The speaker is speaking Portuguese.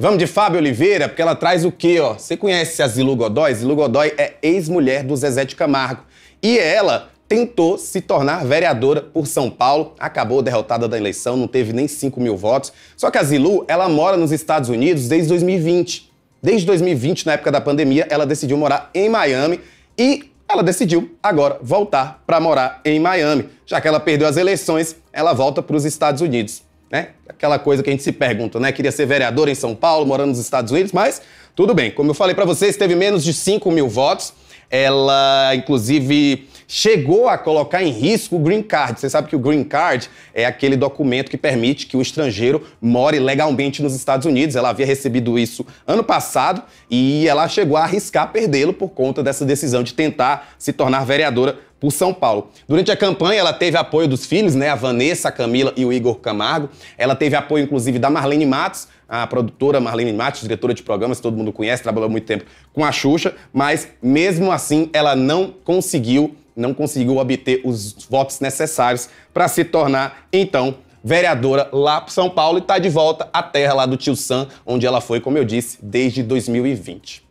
E vamos de Fábio Oliveira, porque ela traz o quê, ó? Você conhece a Zilu Godói? Zilu Godói é ex-mulher do Zezé de Camargo. E ela tentou se tornar vereadora por São Paulo, acabou derrotada da eleição, não teve nem 5 mil votos. Só que a Zilu, ela mora nos Estados Unidos desde 2020. Desde 2020, na época da pandemia, ela decidiu morar em Miami e ela decidiu agora voltar para morar em Miami. Já que ela perdeu as eleições, ela volta para os Estados Unidos né? Aquela coisa que a gente se pergunta, né? Queria ser vereador em São Paulo, morando nos Estados Unidos, mas tudo bem. Como eu falei para vocês, teve menos de 5 mil votos. Ela, inclusive, chegou a colocar em risco o green card. Você sabe que o green card é aquele documento que permite que o estrangeiro more legalmente nos Estados Unidos. Ela havia recebido isso ano passado e ela chegou a arriscar perdê-lo por conta dessa decisão de tentar se tornar vereadora por São Paulo. Durante a campanha, ela teve apoio dos filhos, né, a Vanessa, a Camila e o Igor Camargo. Ela teve apoio, inclusive, da Marlene Matos, a produtora Marlene Matos, diretora de programas, todo mundo conhece, trabalhou muito tempo com a Xuxa, mas mesmo assim ela não conseguiu, não conseguiu obter os votos necessários para se tornar, então, vereadora lá para São Paulo e está de volta à terra lá do Tio Sam, onde ela foi, como eu disse, desde 2020.